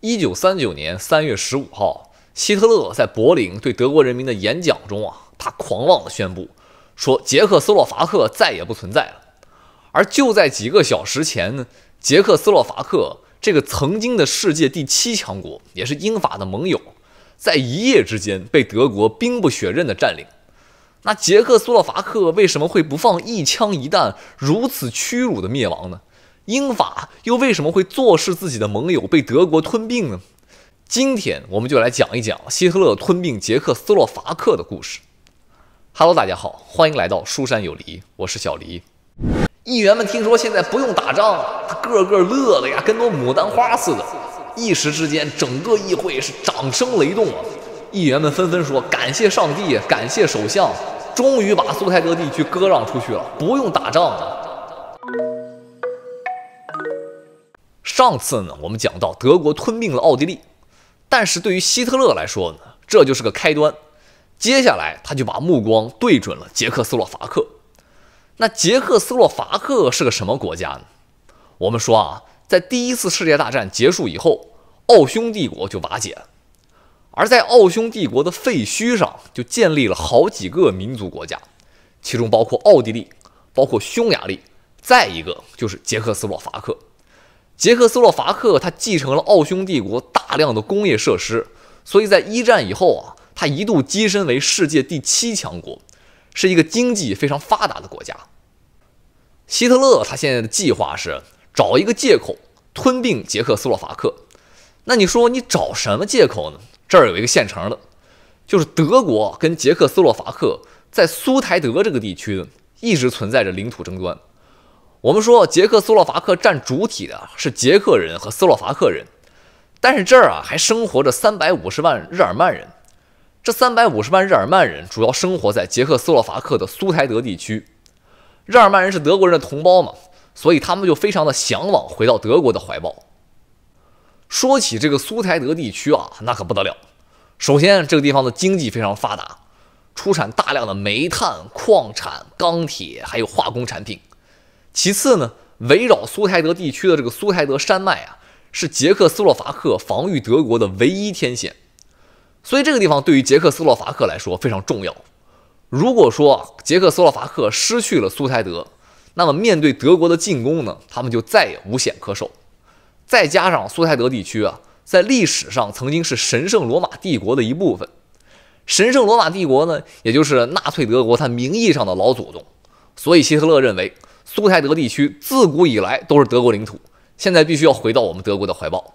一九三九年三月十五号，希特勒在柏林对德国人民的演讲中啊，他狂妄地宣布说，捷克斯洛伐克再也不存在了。而就在几个小时前呢，捷克斯洛伐克这个曾经的世界第七强国，也是英法的盟友，在一夜之间被德国兵不血刃地占领。那捷克斯洛伐克为什么会不放一枪一弹，如此屈辱地灭亡呢？英法又为什么会坐视自己的盟友被德国吞并呢？今天我们就来讲一讲希特勒吞并捷克斯洛伐克的故事。Hello，大家好，欢迎来到书山有梨，我是小黎。议员们听说现在不用打仗，个个乐的呀，跟朵牡丹花似的。一时之间，整个议会是掌声雷动啊！议员们纷纷说：“感谢上帝，感谢首相，终于把苏台德地区割让出去了，不用打仗了。”上次呢，我们讲到德国吞并了奥地利，但是对于希特勒来说呢，这就是个开端。接下来，他就把目光对准了捷克斯洛伐克。那捷克斯洛伐克是个什么国家呢？我们说啊，在第一次世界大战结束以后，奥匈帝国就瓦解，了，而在奥匈帝国的废墟上，就建立了好几个民族国家，其中包括奥地利，包括匈牙利，再一个就是捷克斯洛伐克。捷克斯洛伐克，它继承了奥匈帝国大量的工业设施，所以在一战以后啊，它一度跻身为世界第七强国，是一个经济非常发达的国家。希特勒他现在的计划是找一个借口吞并捷克斯洛伐克，那你说你找什么借口呢？这儿有一个现成的，就是德国跟捷克斯洛伐克在苏台德这个地区一直存在着领土争端。我们说，捷克斯洛伐克占主体的是捷克人和斯洛伐克人，但是这儿啊还生活着三百五十万日耳曼人。这三百五十万日耳曼人主要生活在捷克斯洛伐克的苏台德地区。日耳曼人是德国人的同胞嘛，所以他们就非常的向往回到德国的怀抱。说起这个苏台德地区啊，那可不得了。首先，这个地方的经济非常发达，出产大量的煤炭、矿产、钢铁，还有化工产品。其次呢，围绕苏台德地区的这个苏台德山脉啊，是捷克斯洛伐克防御德国的唯一天险，所以这个地方对于捷克斯洛伐克来说非常重要。如果说捷克斯洛伐克失去了苏台德，那么面对德国的进攻呢，他们就再也无险可守。再加上苏台德地区啊，在历史上曾经是神圣罗马帝国的一部分，神圣罗马帝国呢，也就是纳粹德国它名义上的老祖宗，所以希特勒认为。苏台德地区自古以来都是德国领土，现在必须要回到我们德国的怀抱。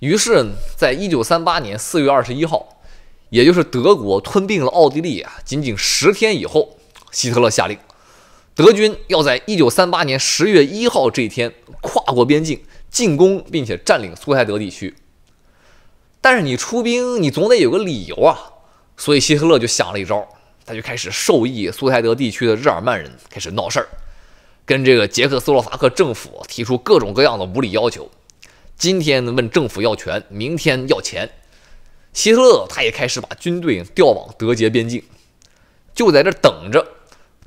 于是，在一九三八年四月二十一号，也就是德国吞并了奥地利啊，仅仅十天以后，希特勒下令，德军要在一九三八年十月一号这一天跨过边境，进攻并且占领苏台德地区。但是你出兵，你总得有个理由啊，所以希特勒就想了一招。他就开始授意苏台德地区的日耳曼人开始闹事儿，跟这个捷克斯洛伐克政府提出各种各样的无理要求，今天问政府要权，明天要钱。希特勒他也开始把军队调往德捷边境，就在这等着，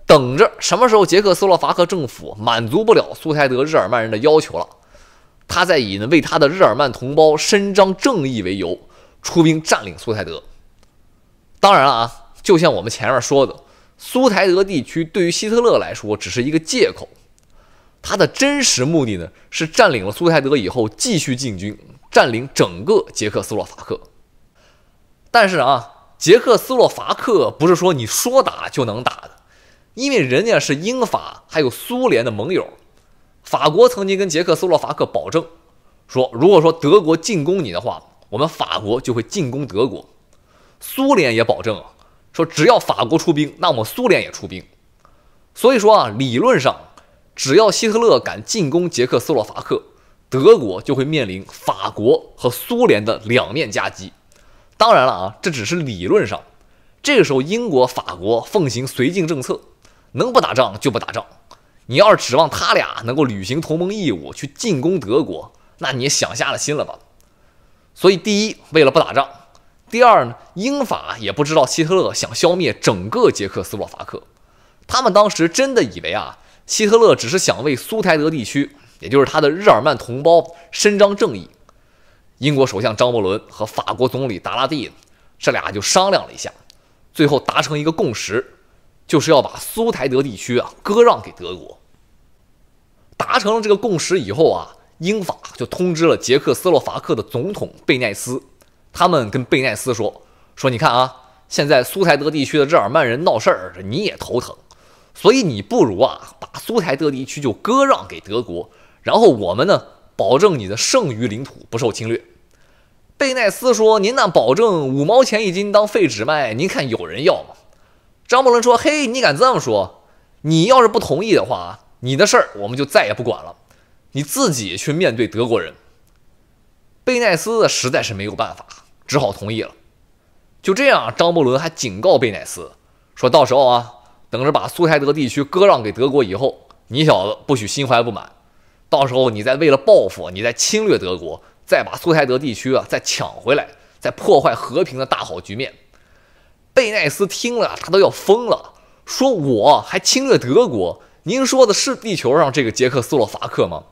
等着什么时候捷克斯洛伐克政府满足不了苏台德日耳曼人的要求了，他在以呢为他的日耳曼同胞伸张正义为由出兵占领苏台德。当然了啊。就像我们前面说的，苏台德地区对于希特勒来说只是一个借口，他的真实目的呢是占领了苏台德以后继续进军占领整个捷克斯洛伐克。但是啊，捷克斯洛伐克不是说你说打就能打的，因为人家是英法还有苏联的盟友。法国曾经跟捷克斯洛伐克保证说，如果说德国进攻你的话，我们法国就会进攻德国。苏联也保证啊。说只要法国出兵，那么苏联也出兵。所以说啊，理论上，只要希特勒敢进攻捷克斯洛伐克，德国就会面临法国和苏联的两面夹击。当然了啊，这只是理论上。这个时候，英国、法国奉行绥靖政策，能不打仗就不打仗。你要是指望他俩能够履行同盟义务去进攻德国，那你也想瞎了心了吧？所以，第一，为了不打仗。第二呢，英法也不知道希特勒想消灭整个捷克斯洛伐克，他们当时真的以为啊，希特勒只是想为苏台德地区，也就是他的日耳曼同胞伸张正义。英国首相张伯伦和法国总理达拉蒂，这俩就商量了一下，最后达成一个共识，就是要把苏台德地区啊割让给德国。达成了这个共识以后啊，英法就通知了捷克斯洛伐克的总统贝奈斯。他们跟贝奈斯说：“说你看啊，现在苏台德地区的日耳曼人闹事儿，你也头疼，所以你不如啊，把苏台德地区就割让给德国，然后我们呢，保证你的剩余领土不受侵略。”贝奈斯说：“您那保证五毛钱一斤当废纸卖，您看有人要吗？”张伯伦说：“嘿，你敢这么说？你要是不同意的话，你的事儿我们就再也不管了，你自己去面对德国人。”贝奈斯实在是没有办法。只好同意了。就这样，张伯伦还警告贝奈斯说：“到时候啊，等着把苏台德地区割让给德国以后，你小子不许心怀不满。到时候你再为了报复，你再侵略德国，再把苏台德地区啊再抢回来，再破坏和平的大好局面。”贝奈斯听了，他都要疯了，说：“我还侵略德国？您说的是地球上这个捷克斯洛伐克吗？”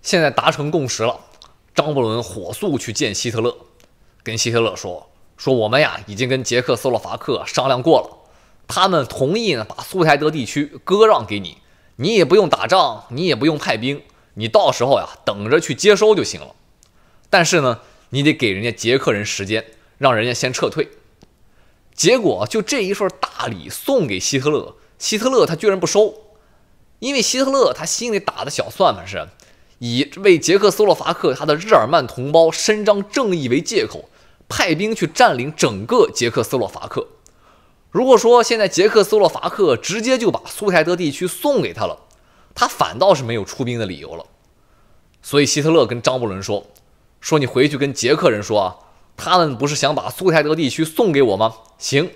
现在达成共识了。张伯伦火速去见希特勒，跟希特勒说：“说我们呀已经跟捷克斯洛伐克商量过了，他们同意呢把苏台德地区割让给你，你也不用打仗，你也不用派兵，你到时候呀等着去接收就行了。但是呢，你得给人家捷克人时间，让人家先撤退。”结果就这一份大礼送给希特勒，希特勒他居然不收，因为希特勒他心里打的小算盘是。以为捷克斯洛伐克他的日耳曼同胞伸张正义为借口，派兵去占领整个捷克斯洛伐克。如果说现在捷克斯洛伐克直接就把苏台德地区送给他了，他反倒是没有出兵的理由了。所以希特勒跟张伯伦说：“说你回去跟捷克人说啊，他们不是想把苏台德地区送给我吗？行，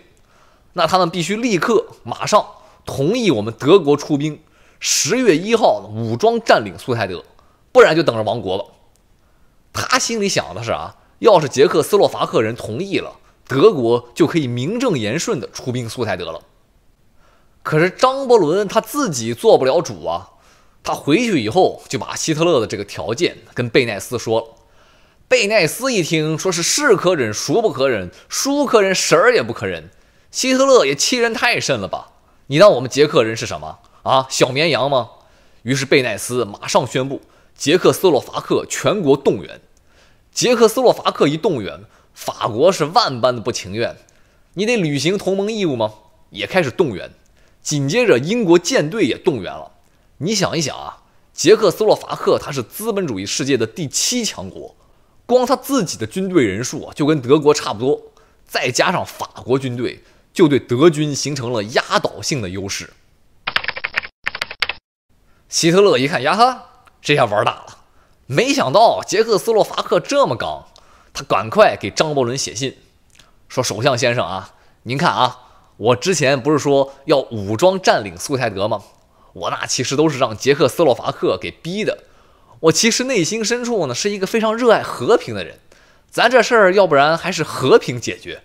那他们必须立刻马上同意我们德国出兵，十月一号武装占领苏台德。”不然就等着亡国了。他心里想的是啊，要是捷克斯洛伐克人同意了，德国就可以名正言顺地出兵苏台德了。可是张伯伦他自己做不了主啊。他回去以后就把希特勒的这个条件跟贝奈斯说了。贝奈斯一听说是是可忍孰不可忍，孰可忍神儿也不可忍。希特勒也欺人太甚了吧？你当我们捷克人是什么啊？小绵羊吗？于是贝奈斯马上宣布。捷克斯洛伐克全国动员，捷克斯洛伐克一动员，法国是万般的不情愿，你得履行同盟义务吗？也开始动员，紧接着英国舰队也动员了。你想一想啊，捷克斯洛伐克它是资本主义世界的第七强国，光他自己的军队人数啊就跟德国差不多，再加上法国军队，就对德军形成了压倒性的优势。希特勒一看，呀哈！这下玩大了！没想到捷克斯洛伐克这么刚，他赶快给张伯伦写信，说：“首相先生啊，您看啊，我之前不是说要武装占领苏台德吗？我那其实都是让捷克斯洛伐克给逼的。我其实内心深处呢是一个非常热爱和平的人，咱这事儿要不然还是和平解决，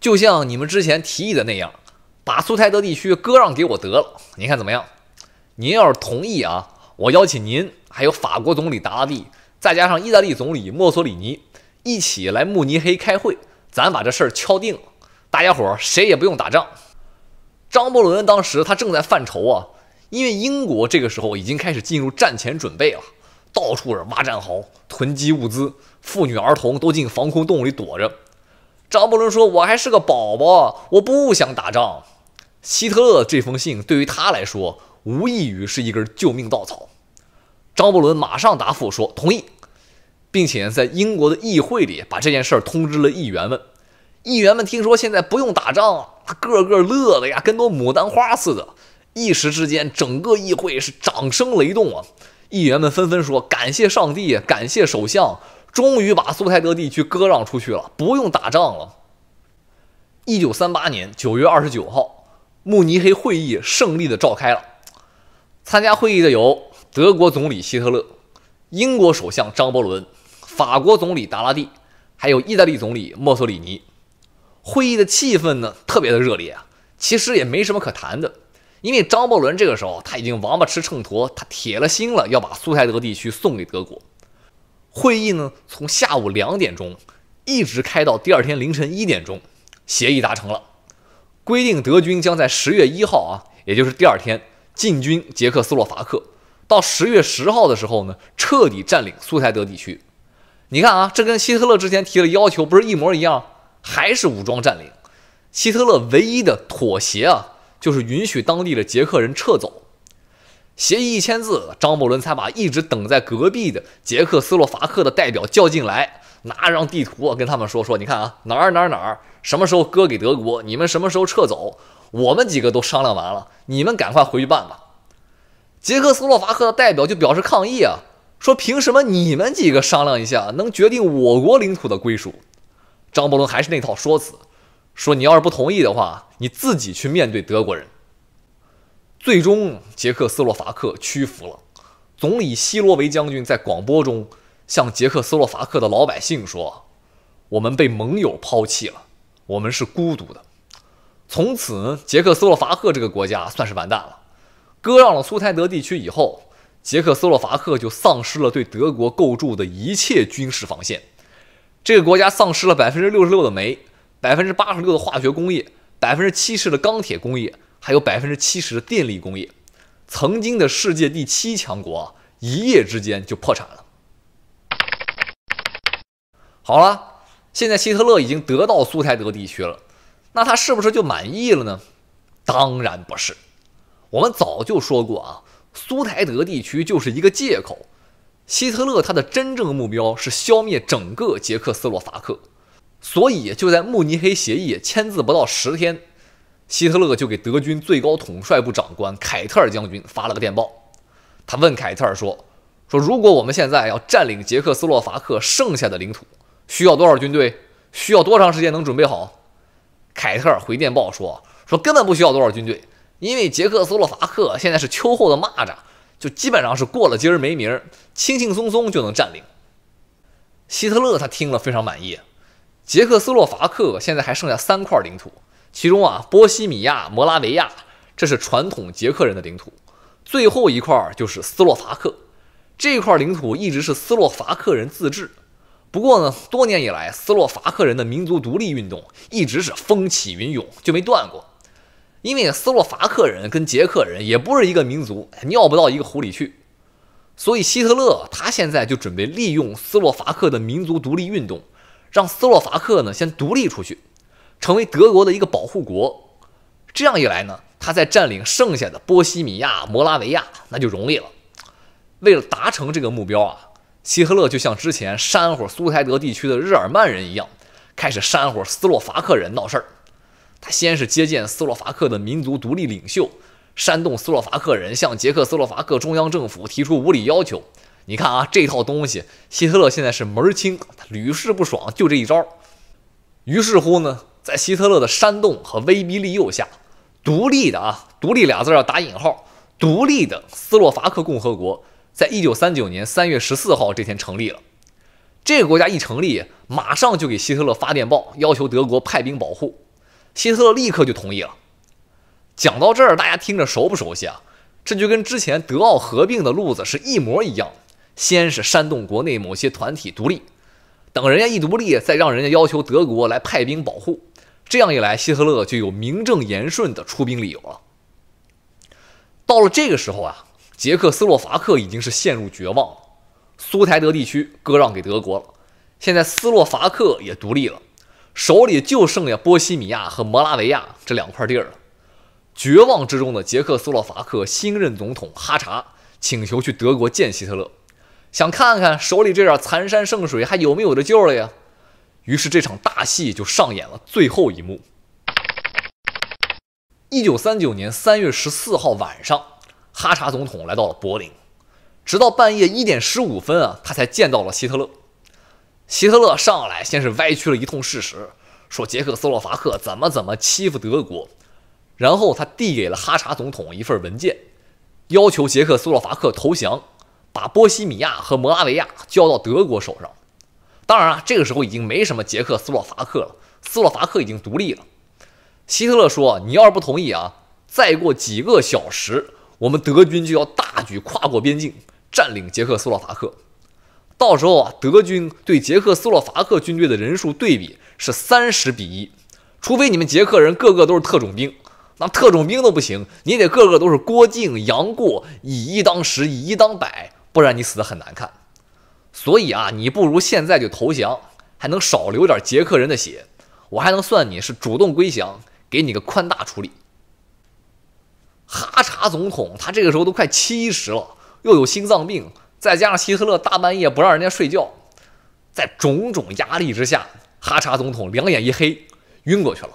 就像你们之前提议的那样，把苏台德地区割让给我得了。您看怎么样？您要是同意啊。”我邀请您，还有法国总理达拉蒂，再加上意大利总理墨索里尼，一起来慕尼黑开会，咱把这事儿敲定。大家伙儿谁也不用打仗。张伯伦当时他正在犯愁啊，因为英国这个时候已经开始进入战前准备了，到处是挖战壕、囤积物资，妇女儿童都进防空洞里躲着。张伯伦说：“我还是个宝宝，我不想打仗。”希特勒这封信对于他来说。无异于是一根救命稻草，张伯伦马上答复说同意，并且在英国的议会里把这件事儿通知了议员们。议员们听说现在不用打仗了，个个乐的呀，跟朵牡丹花似的。一时之间，整个议会是掌声雷动啊！议员们纷纷说：“感谢上帝，感谢首相，终于把苏台德地区割让出去了，不用打仗了。”一九三八年九月二十九号，慕尼黑会议胜利的召开了。参加会议的有德国总理希特勒、英国首相张伯伦、法国总理达拉蒂，还有意大利总理墨索里尼。会议的气氛呢，特别的热烈啊。其实也没什么可谈的，因为张伯伦这个时候他已经王八吃秤砣，他铁了心了要把苏台德地区送给德国。会议呢，从下午两点钟一直开到第二天凌晨一点钟，协议达成了，规定德军将在十月一号啊，也就是第二天。进军捷克斯洛伐克，到十月十号的时候呢，彻底占领苏台德地区。你看啊，这跟希特勒之前提的要求不是一模一样，还是武装占领。希特勒唯一的妥协啊，就是允许当地的捷克人撤走。协议一签字，张伯伦才把一直等在隔壁的捷克斯洛伐克的代表叫进来，拿张地图跟他们说说，你看啊，哪儿哪儿哪儿，什么时候割给德国，你们什么时候撤走，我们几个都商量完了。你们赶快回去办吧。捷克斯洛伐克的代表就表示抗议啊，说凭什么你们几个商量一下能决定我国领土的归属？张伯伦还是那套说辞，说你要是不同意的话，你自己去面对德国人。最终，捷克斯洛伐克屈服了。总理希罗维将军在广播中向捷克斯洛伐克的老百姓说：“我们被盟友抛弃了，我们是孤独的。”从此，捷克斯洛伐克这个国家算是完蛋了。割让了苏台德地区以后，捷克斯洛伐克就丧失了对德国构筑的一切军事防线。这个国家丧失了百分之六十六的煤，百分之八十六的化学工业，百分之七十的钢铁工业，还有百分之七十的电力工业。曾经的世界第七强国，一夜之间就破产了。好了，现在希特勒已经得到苏台德地区了。那他是不是就满意了呢？当然不是。我们早就说过啊，苏台德地区就是一个借口。希特勒他的真正目标是消灭整个捷克斯洛伐克。所以就在慕尼黑协议签字不到十天，希特勒就给德军最高统帅部长官凯特尔将军发了个电报，他问凯特尔说：“说如果我们现在要占领捷克斯洛伐克剩下的领土，需要多少军队？需要多长时间能准备好？”凯特尔回电报说：“说根本不需要多少军队，因为捷克斯洛伐克现在是秋后的蚂蚱，就基本上是过了今儿没名儿，轻轻松松就能占领。”希特勒他听了非常满意。捷克斯洛伐克现在还剩下三块领土，其中啊，波西米亚、摩拉维亚，这是传统捷克人的领土；最后一块就是斯洛伐克，这块领土一直是斯洛伐克人自治。不过呢，多年以来，斯洛伐克人的民族独立运动一直是风起云涌，就没断过。因为斯洛伐克人跟捷克人也不是一个民族，尿不到一个壶里去。所以，希特勒他现在就准备利用斯洛伐克的民族独立运动，让斯洛伐克呢先独立出去，成为德国的一个保护国。这样一来呢，他再占领剩下的波西米亚、摩拉维亚，那就容易了。为了达成这个目标啊。希特勒就像之前煽火苏台德地区的日耳曼人一样，开始煽火斯洛伐克人闹事儿。他先是接见斯洛伐克的民族独立领袖，煽动斯洛伐克人向捷克斯洛伐克中央政府提出无理要求。你看啊，这套东西，希特勒现在是门儿清，屡试不爽，就这一招。于是乎呢，在希特勒的煽动和威逼利诱下，独立的啊，独立俩字儿要打引号，独立的斯洛伐克共和国。在一九三九年三月十四号这天成立了，这个国家一成立，马上就给希特勒发电报，要求德国派兵保护。希特勒立刻就同意了。讲到这儿，大家听着熟不熟悉啊？这就跟之前德奥合并的路子是一模一样。先是煽动国内某些团体独立，等人家一独立，再让人家要求德国来派兵保护。这样一来，希特勒就有名正言顺的出兵理由了。到了这个时候啊。捷克斯洛伐克已经是陷入绝望了，苏台德地区割让给德国了，现在斯洛伐克也独立了，手里就剩下波西米亚和摩拉维亚这两块地儿了。绝望之中的捷克斯洛伐克新任总统哈查请求去德国见希特勒，想看看手里这点残山剩水还有没有得救了呀。于是这场大戏就上演了最后一幕。一九三九年三月十四号晚上。哈查总统来到了柏林，直到半夜一点十五分啊，他才见到了希特勒。希特勒上来先是歪曲了一通事实，说捷克斯洛伐克怎么怎么欺负德国，然后他递给了哈查总统一份文件，要求捷克斯洛伐克投降，把波西米亚和摩拉维亚交到德国手上。当然啊，这个时候已经没什么捷克斯洛伐克了，斯洛伐克已经独立了。希特勒说：“你要是不同意啊，再过几个小时。”我们德军就要大举跨过边境，占领捷克斯洛伐克。到时候啊，德军对捷克斯洛伐克军队的人数对比是三十比一。除非你们捷克人个个都是特种兵，那特种兵都不行，你得个个都是郭靖、杨过，以一当十，以一当百，不然你死的很难看。所以啊，你不如现在就投降，还能少流点捷克人的血，我还能算你是主动归降，给你个宽大处理。哈查总统，他这个时候都快七十了，又有心脏病，再加上希特勒大半夜不让人家睡觉，在种种压力之下，哈查总统两眼一黑，晕过去了。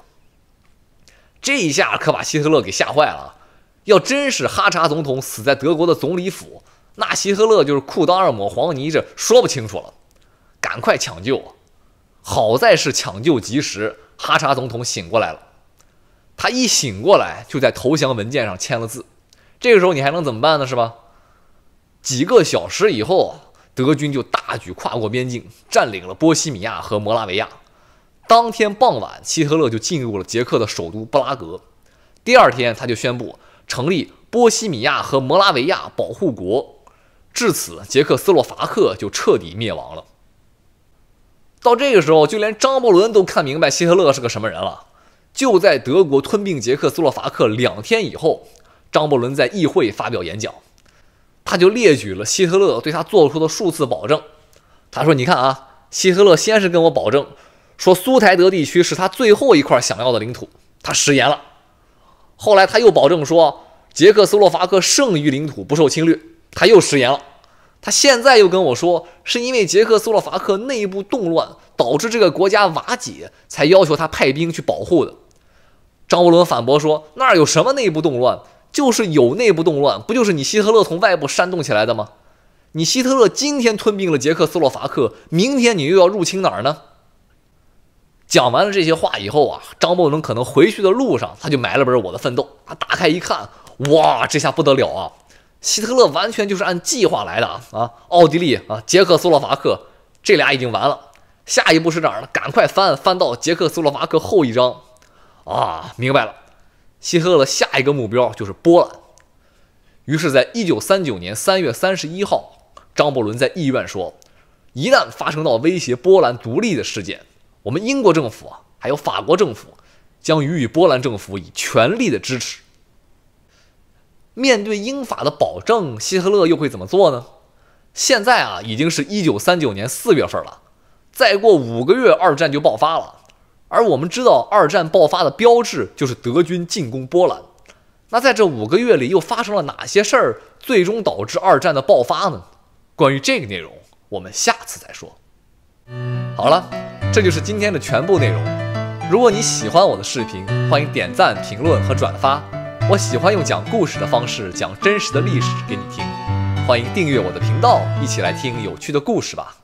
这一下可把希特勒给吓坏了，要真是哈查总统死在德国的总理府，那希特勒就是裤裆二抹黄泥，这说不清楚了。赶快抢救，好在是抢救及时，哈查总统醒过来了。他一醒过来，就在投降文件上签了字。这个时候你还能怎么办呢？是吧？几个小时以后，德军就大举跨过边境，占领了波西米亚和摩拉维亚。当天傍晚，希特勒就进入了捷克的首都布拉格。第二天，他就宣布成立波西米亚和摩拉维亚保护国。至此，捷克斯洛伐克就彻底灭亡了。到这个时候，就连张伯伦都看明白希特勒是个什么人了。就在德国吞并捷克斯洛伐克两天以后，张伯伦在议会发表演讲，他就列举了希特勒对他做出的数次保证。他说：“你看啊，希特勒先是跟我保证说苏台德地区是他最后一块想要的领土，他食言了；后来他又保证说捷克斯洛伐克剩余领土不受侵略，他又食言了。”他现在又跟我说，是因为捷克斯洛伐克内部动乱导致这个国家瓦解，才要求他派兵去保护的。张伯伦反驳说：“那儿有什么内部动乱？就是有内部动乱，不就是你希特勒从外部煽动起来的吗？你希特勒今天吞并了捷克斯洛伐克，明天你又要入侵哪儿呢？”讲完了这些话以后啊，张伯伦可能回去的路上他就买了本《我的奋斗》，他打开一看，哇，这下不得了啊！希特勒完全就是按计划来的啊！奥地利啊，捷克、斯洛伐克这俩已经完了，下一步是哪儿呢？赶快翻翻到捷克、斯洛伐克后一章啊！明白了，希特勒下一个目标就是波兰。于是，在一九三九年三月三十一号，张伯伦在议院说：“一旦发生到威胁波兰独立的事件，我们英国政府还有法国政府将予以波兰政府以全力的支持。”面对英法的保证，希特勒又会怎么做呢？现在啊，已经是一九三九年四月份了，再过五个月，二战就爆发了。而我们知道，二战爆发的标志就是德军进攻波兰。那在这五个月里，又发生了哪些事儿，最终导致二战的爆发呢？关于这个内容，我们下次再说。好了，这就是今天的全部内容。如果你喜欢我的视频，欢迎点赞、评论和转发。我喜欢用讲故事的方式讲真实的历史给你听，欢迎订阅我的频道，一起来听有趣的故事吧。